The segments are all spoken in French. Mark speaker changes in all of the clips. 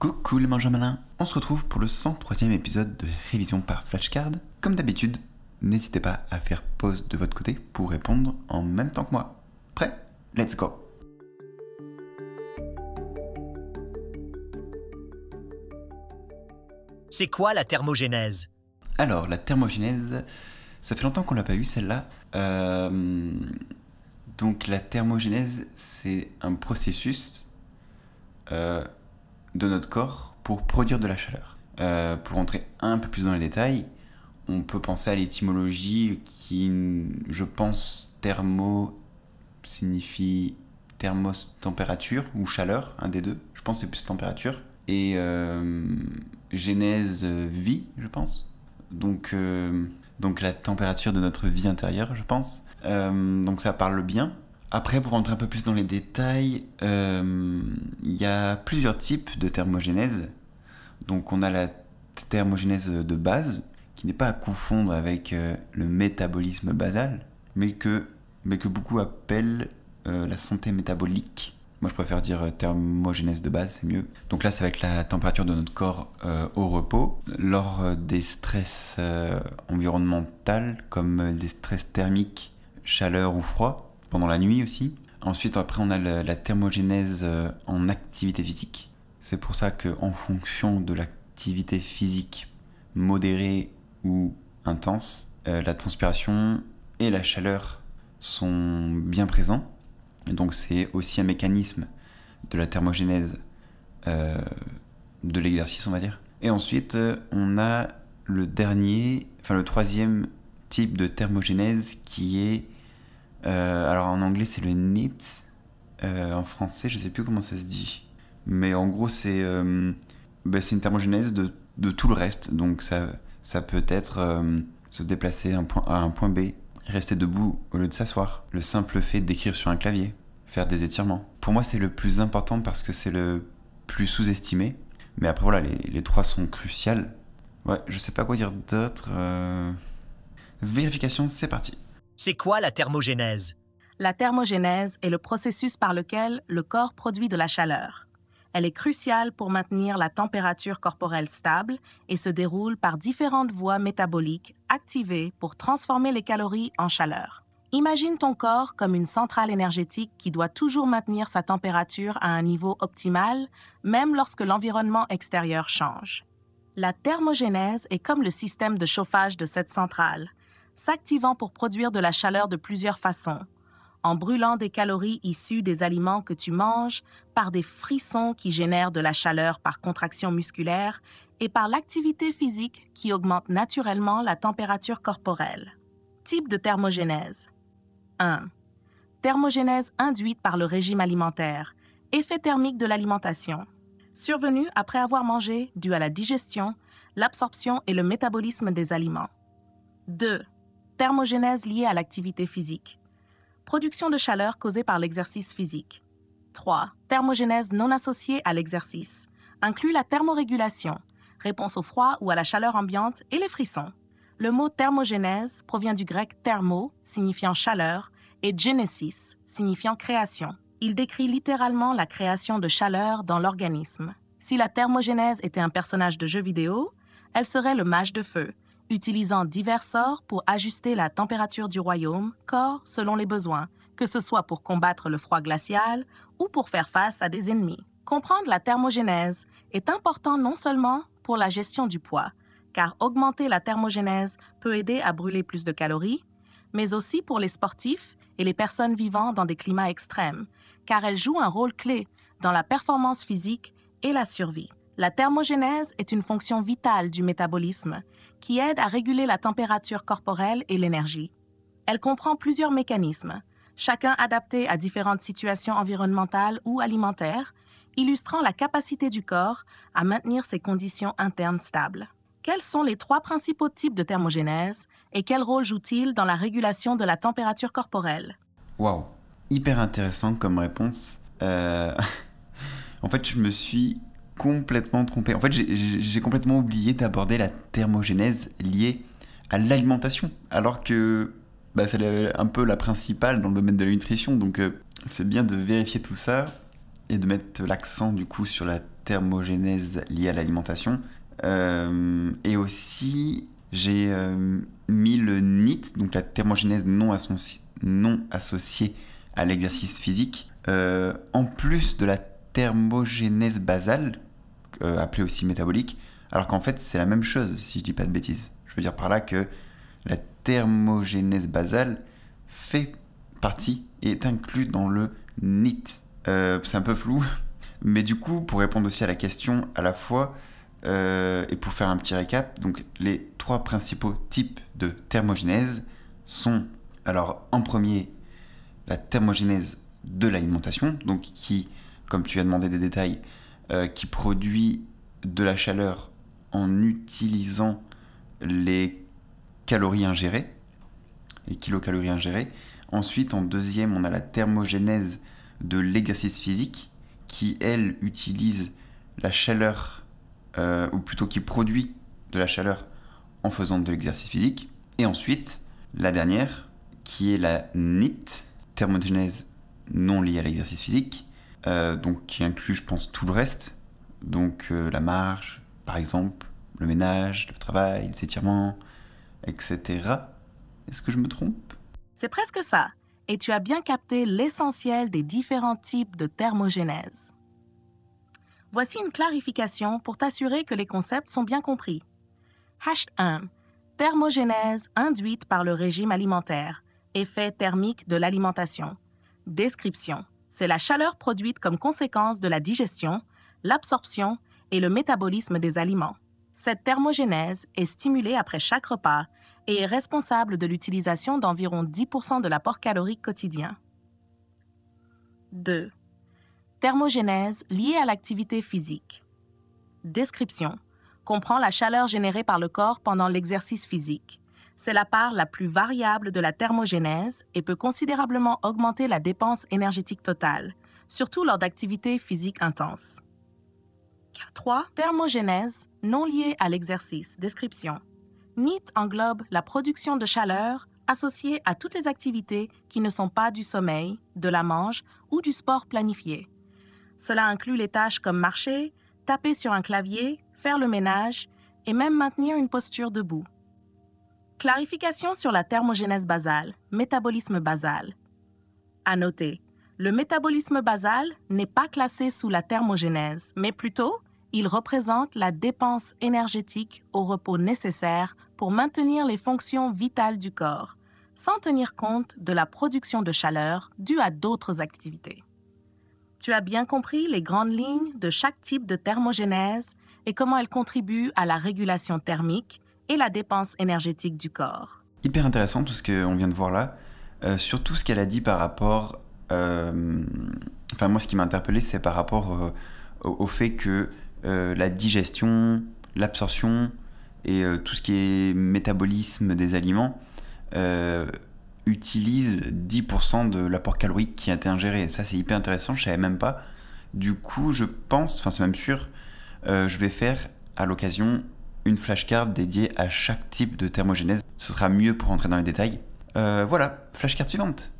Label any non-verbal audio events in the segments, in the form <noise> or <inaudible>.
Speaker 1: Coucou les mangeurs malins On se retrouve pour le 103ème épisode de Révision par flashcard. Comme d'habitude, n'hésitez pas à faire pause de votre côté pour répondre en même temps que moi. Prêt Let's go
Speaker 2: C'est quoi la thermogénèse
Speaker 1: Alors, la thermogénèse, ça fait longtemps qu'on l'a pas eu celle-là. Euh, donc la thermogénèse, c'est un processus euh, de notre corps pour produire de la chaleur. Euh, pour entrer un peu plus dans les détails, on peut penser à l'étymologie qui, je pense, thermo signifie thermos température ou chaleur, un des deux. Je pense c'est plus température. Et euh, genèse euh, vie, je pense. Donc, euh, donc la température de notre vie intérieure, je pense. donc ça parle bien. Après, pour rentrer un peu plus dans les détails, euh, il y a plusieurs types de thermogénèse. Donc on a la thermogénèse de base, qui n'est pas à confondre avec euh, le métabolisme basal, mais que, mais que beaucoup appellent euh, la santé métabolique. Moi, je préfère dire thermogénèse de base, c'est mieux. Donc là, ça va être la température de notre corps au repos. Lors des stress environnementaux, comme des stress thermiques, chaleur ou froid, pendant la nuit aussi. Ensuite, après, on a la, thermogénèse euh, en activité physique. C'est pour ça qu'en fonction de l'activité physique modérée ou intense, euh, la transpiration et la chaleur sont bien présents. donc, c'est aussi un mécanisme de la thermogénèse euh, de l'exercice, on va dire. Et ensuite, on a le dernier, enfin le troisième type de thermogénèse qui est euh, alors en anglais c'est le NIT euh, en français je sais plus comment ça se dit. Mais en gros c'est euh, ben, une thermogénèse de, tout le reste, donc ça, ça peut être se déplacer un point A à un point B, rester debout au lieu de s'asseoir, le simple fait d'écrire sur un clavier, faire des étirements. Pour moi c'est le plus important parce que c'est le plus sous-estimé, mais après voilà les, les, trois sont cruciales. Ouais, je sais pas quoi dire d'autre. Vérification, c'est parti. C'est quoi la thermogénèse
Speaker 2: La thermogénèse est le processus par lequel le corps produit de la chaleur. Elle est cruciale pour maintenir la température corporelle stable et se déroule par différentes voies métaboliques activées pour transformer les calories en chaleur. Imagine ton corps comme une centrale énergétique qui doit toujours maintenir sa température à un niveau optimal, même lorsque l'environnement extérieur change. La thermogénèse est comme le système de chauffage de cette centrale s'activant pour produire de la chaleur de plusieurs façons, en brûlant des calories issues des aliments que tu manges, par des frissons qui génèrent de la chaleur par contraction musculaire et par l'activité physique qui augmente naturellement la température corporelle. Type de thermogénèse 1. Thermogénèse induite par le régime alimentaire, effet thermique de l'alimentation, survenue après avoir mangé dû à la digestion, l'absorption et le métabolisme des aliments. 2 thermogénèse liée à l'activité physique, production de chaleur causée par l'exercice physique. 3. Thermogénèse non associée à l'exercice, inclut la thermorégulation, réponse au froid ou à la chaleur ambiante et les frissons. Le mot thermogénèse provient du grec thermo, signifiant chaleur, et genesis, signifiant création. Il décrit littéralement la création de chaleur dans l'organisme. Si la thermogénèse était un personnage de jeu vidéo, elle serait le mage de feu, utilisant divers sorts pour ajuster la température du royaume, corps selon les besoins, que ce soit pour combattre le froid glacial ou pour faire face à des ennemis. Comprendre la thermogénèse est important non seulement pour la gestion du poids, car augmenter la thermogénèse peut aider à brûler plus de calories, mais aussi pour les sportifs et les personnes vivant dans des climats extrêmes, car elle joue un rôle clé dans la performance physique et la survie. La thermogénèse est une fonction vitale du métabolisme qui aide à réguler la température corporelle et l'énergie. Elle comprend plusieurs mécanismes, chacun adapté à différentes situations environnementales ou alimentaires, illustrant la capacité du corps à maintenir ses conditions internes stables. Quels sont les trois principaux types de thermogénèse et quel rôle jouent-ils dans la régulation de la température corporelle
Speaker 1: Waouh, hyper intéressant comme réponse. Euh, <laughs> en fait, je me suis complètement trompé. En fait, j'ai complètement oublié d'aborder la thermogénèse liée à l'alimentation, alors que bah, c'est un peu la principale dans le domaine de la nutrition. Donc, euh, c'est bien de vérifier tout ça et de mettre l'accent du coup sur la thermogénèse liée à l'alimentation. Euh, et aussi, j'ai euh, mis le NIT, donc la thermogénèse non, non associée à l'exercice physique, en plus de la thermogénèse basale euh, appelé aussi métabolique, alors qu'en fait c'est la même chose si je dis pas de bêtises. Je veux dire par là que la thermogénèse basale fait partie et est inclue dans le NIT. Euh, c'est un peu flou, <laughs> mais du coup pour répondre aussi à la question à la fois euh, et pour faire un petit récap, donc les trois principaux types de thermogénèse sont alors en premier la thermogénèse de l'alimentation, donc qui, comme tu as demandé des détails, euh, qui produit de la chaleur en utilisant les calories ingérées, les kilocalories ingérées. Ensuite, en deuxième, on a la thermogénèse de l'exercice physique, qui, elle, utilise la chaleur, euh, ou plutôt qui produit de la chaleur en faisant de l'exercice physique. Et ensuite, la dernière, qui est la NIT, thermogénèse non liée à l'exercice physique, euh, donc qui inclut, je pense, tout le reste. Donc euh, la marge, par exemple, le ménage, le travail, les étirements, etc. Est-ce que je me trompe
Speaker 2: C'est presque ça. Et tu as bien capté l'essentiel des différents types de thermogénèse. Voici une clarification pour t'assurer que les concepts sont bien compris. h 1. Thermogénèse induite par le régime alimentaire. Effet thermique de l'alimentation. Description. C'est la chaleur produite comme conséquence de la digestion, l'absorption et le métabolisme des aliments. Cette thermogénèse est stimulée après chaque repas et est responsable de l'utilisation d'environ 10% de l'apport calorique quotidien. 2. Thermogénèse liée à l'activité physique. Description comprend la chaleur générée par le corps pendant l'exercice physique c'est la part la plus variable de la thermogénèse et peut considérablement augmenter la dépense énergétique totale, surtout lors d'activités physiques intenses. 3. Thermogénèse non liée à l'exercice. Description. NEAT englobe la production de chaleur associée à toutes les activités qui ne sont pas du sommeil, de la mange ou du sport planifié. Cela inclut les tâches comme marcher, taper sur un clavier, faire le ménage et même maintenir une posture debout. Clarification sur la thermogénèse basale, métabolisme basal. À noter, le métabolisme basal n'est pas classé sous la thermogénèse, mais plutôt, il représente la dépense énergétique au repos nécessaire pour maintenir les fonctions vitales du corps, sans tenir compte de la production de chaleur due à d'autres activités. Tu as bien compris les grandes lignes de chaque type de thermogénèse et comment elle contribue à la régulation thermique, et la dépense énergétique du corps.
Speaker 1: Hyper intéressant tout ce qu'on vient de voir là, euh, surtout ce qu'elle a dit par rapport... Euh, enfin moi ce qui m'a interpellé c'est par rapport euh, au, fait que la digestion, l'absorption et tout ce qui est métabolisme des aliments utilise 10% de l'apport calorique qui a été ingéré. Ça, c'est hyper intéressant, je savais même pas. Du coup, je pense, enfin, c'est même sûr, je vais faire à l'occasion une flashcard dédiée à chaque type de thermogénèse. Ce sera mieux pour entrer dans les détails. Euh, voilà, flashcard suivante.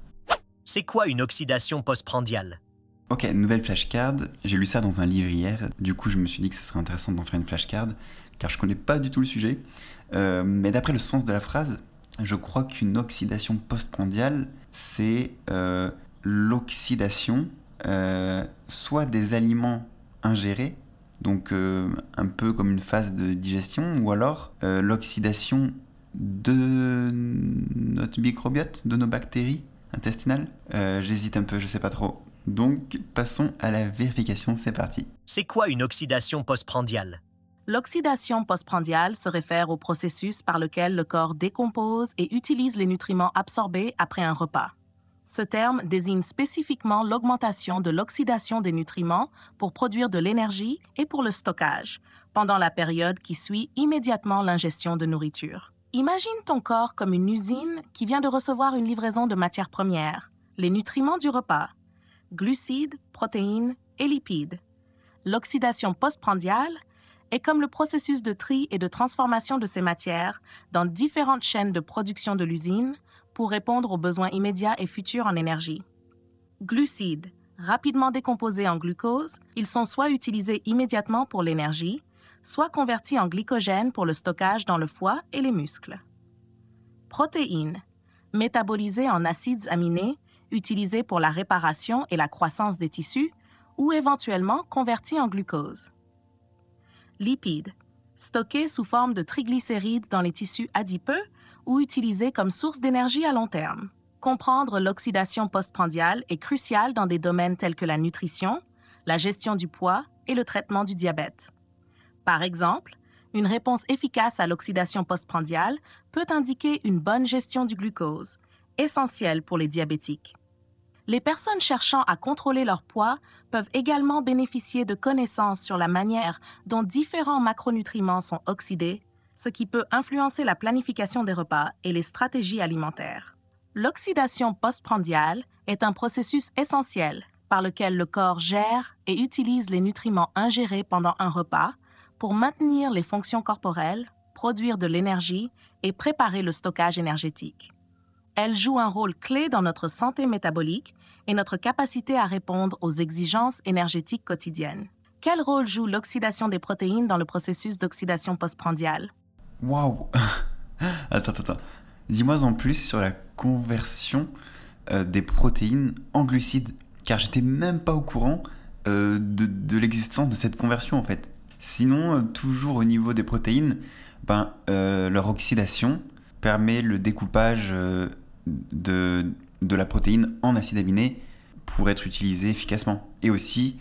Speaker 1: C'est quoi une oxydation postprandiale Ok, nouvelle flashcard. J'ai lu ça dans un livre hier. Du coup, je me suis dit que ce serait intéressant d'en faire une flashcard, car je connais pas du tout le sujet. Euh, mais d'après le sens de la phrase, je crois qu'une oxydation postprandiale, c'est euh, l'oxydation soit des aliments ingérés, donc euh, un peu comme une phase de digestion, ou alors euh, l'oxydation de notre microbiote, de nos bactéries intestinales. Euh, j'hésite un peu, je sais pas trop. Donc passons à la vérification, c'est parti. C'est quoi une
Speaker 2: oxydation postprandiale L'oxydation postprandiale se réfère au processus par lequel le corps décompose et utilise les nutriments absorbés après un repas. Ce terme désigne spécifiquement l'augmentation de l'oxydation des nutriments pour produire de l'énergie et pour le stockage, pendant la période qui suit immédiatement l'ingestion de nourriture. Imagine ton corps comme une usine qui vient de recevoir une livraison de matières premières, les nutriments du repas, glucides, protéines et lipides. L'oxydation postprandiale est comme le processus de tri et de transformation de ces matières dans différentes chaînes de production de l'usine pour répondre aux besoins immédiats et futurs en énergie. Glucides. Rapidement décomposés en glucose, ils sont soit utilisés immédiatement pour l'énergie, soit convertis en glycogène pour le stockage dans le foie et les muscles. Protéines. Métabolisées en acides aminés, utilisés pour la réparation et la croissance des tissus, ou éventuellement convertis en glucose. Lipides. Stockés sous forme de triglycérides dans les tissus adipeux, ou utilisés comme source d'énergie à long terme. Comprendre l'oxydation postprandiale est crucial dans des domaines tels que la nutrition, la gestion du poids et le traitement du diabète. Par exemple, une réponse efficace à l'oxydation postprandiale peut indiquer une bonne gestion du glucose, essentielle pour les diabétiques. Les personnes cherchant à contrôler leur poids peuvent également bénéficier de connaissances sur la manière dont différents macronutriments sont oxydés ce qui peut influencer la planification des repas et les stratégies alimentaires. L'oxydation postprandiale est un processus essentiel par lequel le corps gère et utilise les nutriments ingérés pendant un repas pour maintenir les fonctions corporelles, produire de l'énergie et préparer le stockage énergétique. Elle joue un rôle clé dans notre santé métabolique et notre capacité à répondre aux exigences énergétiques quotidiennes. Quel rôle joue l'oxydation des protéines dans le processus d'oxydation postprandiale
Speaker 1: Waouh <laughs> Attends, attends, attends. Dis-moi en plus sur la conversion euh, des protéines en glucides, car j'étais même pas au courant euh, de, l'existence de cette conversion en fait. Sinon, euh, toujours au niveau des protéines, ben, leur oxydation permet le découpage de, de, la protéine en acide aminé pour être utilisé efficacement. Et aussi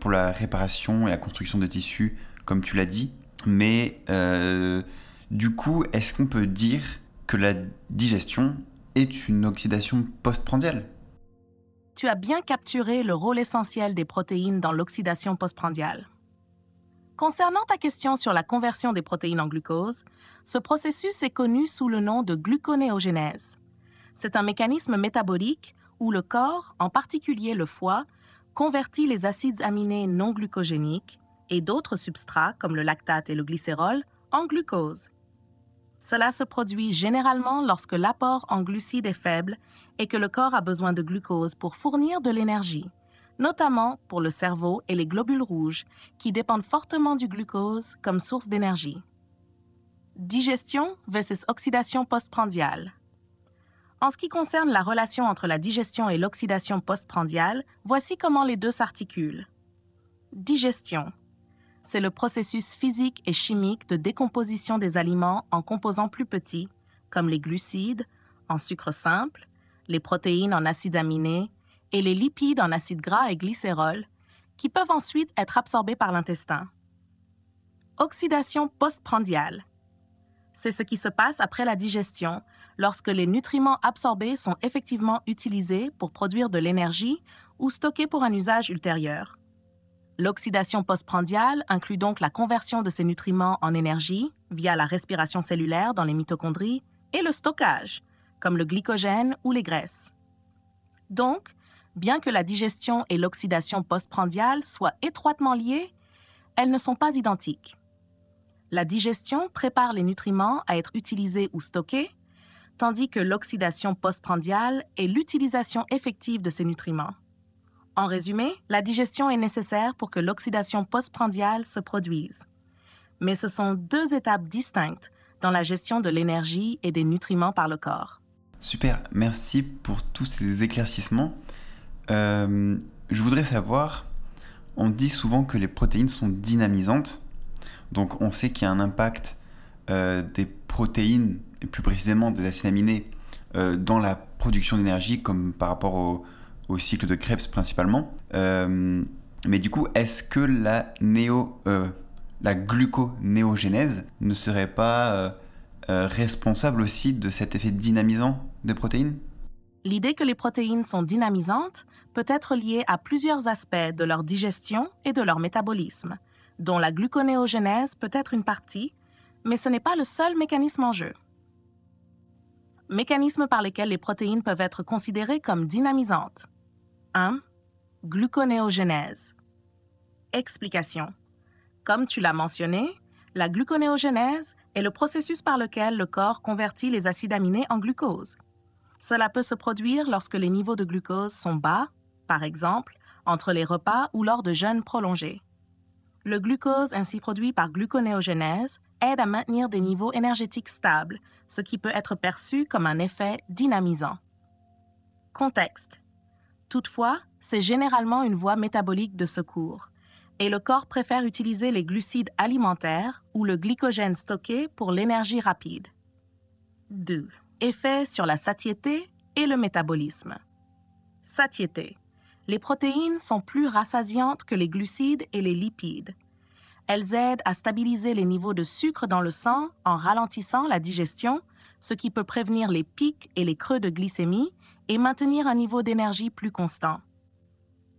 Speaker 1: pour la réparation et la construction de tissus, comme tu l'as dit, mais euh, du coup, est-ce qu'on peut dire que la digestion est une oxydation postprandiale
Speaker 2: Tu as bien capturé le rôle essentiel des protéines dans l'oxydation postprandiale. Concernant ta question sur la conversion des protéines en glucose, ce processus est connu sous le nom de gluconéogenèse. C'est un mécanisme métabolique où le corps, en particulier le foie, convertit les acides aminés non glucogéniques, et d'autres substrats comme le lactate et le glycérol en glucose. Cela se produit généralement lorsque l'apport en glucides est faible et que le corps a besoin de glucose pour fournir de l'énergie, notamment pour le cerveau et les globules rouges qui dépendent fortement du glucose comme source d'énergie. Digestion versus oxydation postprandiale. En ce qui concerne la relation entre la digestion et l'oxydation postprandiale, voici comment les deux s'articulent. Digestion c'est le processus physique et chimique de décomposition des aliments en composants plus petits, comme les glucides, en sucre simple, les protéines en acides aminés et les lipides en acides gras et glycérol, qui peuvent ensuite être absorbés par l'intestin. Oxydation postprandiale. C'est ce qui se passe après la digestion, lorsque les nutriments absorbés sont effectivement utilisés pour produire de l'énergie ou stockés pour un usage ultérieur. L'oxydation postprandiale inclut donc la conversion de ces nutriments en énergie via la respiration cellulaire dans les mitochondries et le stockage, comme le glycogène ou les graisses. Donc, bien que la digestion et l'oxydation postprandiale soient étroitement liées, elles ne sont pas identiques. La digestion prépare les nutriments à être utilisés ou stockés, tandis que l'oxydation postprandiale est l'utilisation effective de ces nutriments. En résumé, la digestion est nécessaire pour que l'oxydation postprandiale se produise. Mais ce sont deux étapes distinctes dans la gestion de l'énergie et des nutriments par le corps.
Speaker 1: Super, merci pour tous ces éclaircissements. Euh, je voudrais savoir, on dit souvent que les protéines sont dynamisantes, donc on sait qu'il y a un impact euh, des protéines, et plus précisément des acides aminés, euh, dans la production d'énergie, comme par rapport au, au cycle de Krebs principalement. Euh, mais du coup, est-ce que la, néo, euh, la ne serait pas euh, responsable aussi de cet effet dynamisant des protéines
Speaker 2: L'idée que les protéines sont dynamisantes peut être liée à plusieurs aspects de leur digestion et de leur métabolisme, dont la gluconéogénèse peut être une partie, mais ce n'est pas le seul mécanisme en jeu. Mécanismes par lesquels les protéines peuvent être considérées comme dynamisantes. 1. Hein? Gluconéogenèse. Explication. Comme tu l'as mentionné, la gluconéogenèse est le processus par lequel le corps convertit les acides aminés en glucose. Cela peut se produire lorsque les niveaux de glucose sont bas, par exemple entre les repas ou lors de jeûnes prolongés. Le glucose ainsi produit par gluconéogenèse aide à maintenir des niveaux énergétiques stables, ce qui peut être perçu comme un effet dynamisant. Contexte. Toutefois, c'est généralement une voie métabolique de secours, et le corps préfère utiliser les glucides alimentaires ou le glycogène stocké pour l'énergie rapide. 2. Effet sur la satiété et le métabolisme. Satiété. Les protéines sont plus rassasiantes que les glucides et les lipides. Elles aident à stabiliser les niveaux de sucre dans le sang en ralentissant la digestion, ce qui peut prévenir les pics et les creux de glycémie et maintenir un niveau d'énergie plus constant.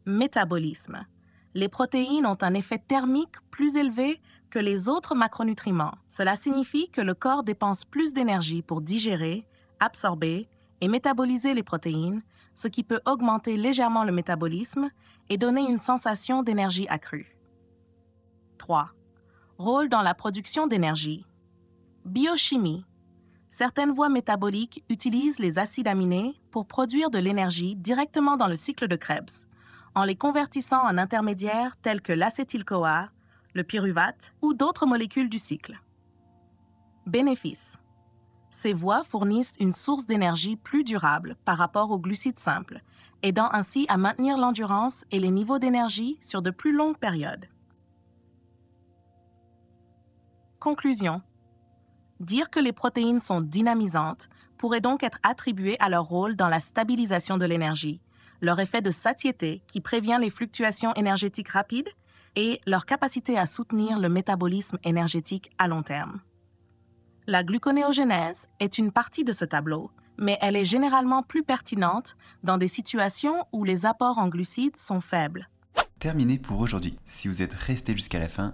Speaker 2: Métabolisme. Les protéines ont un effet thermique plus élevé que les autres macronutriments. Cela signifie que le corps dépense plus d'énergie pour digérer, absorber et métaboliser les protéines, ce qui peut augmenter légèrement le métabolisme et donner une sensation d'énergie accrue. 3. Rôle dans la production d'énergie. Biochimie certaines voies métaboliques utilisent les acides aminés pour produire de l'énergie directement dans le cycle de Krebs, en les convertissant en intermédiaires tels que l'acétyl-CoA, le pyruvate ou d'autres molécules du cycle. Bénéfices ces voies fournissent une source d'énergie plus durable par rapport aux glucides simples, aidant ainsi à maintenir l'endurance et les niveaux d'énergie sur de plus longues périodes. Conclusion Dire que les protéines sont dynamisantes pourrait donc être attribué à leur rôle dans la stabilisation de l'énergie, leur effet de satiété qui prévient les fluctuations énergétiques rapides et leur capacité à soutenir le métabolisme énergétique à long terme. La gluconéogenèse est une partie de ce tableau, mais elle est généralement plus pertinente dans des situations où les apports en glucides sont faibles.
Speaker 1: Terminé pour aujourd'hui. Si vous êtes resté jusqu'à la fin,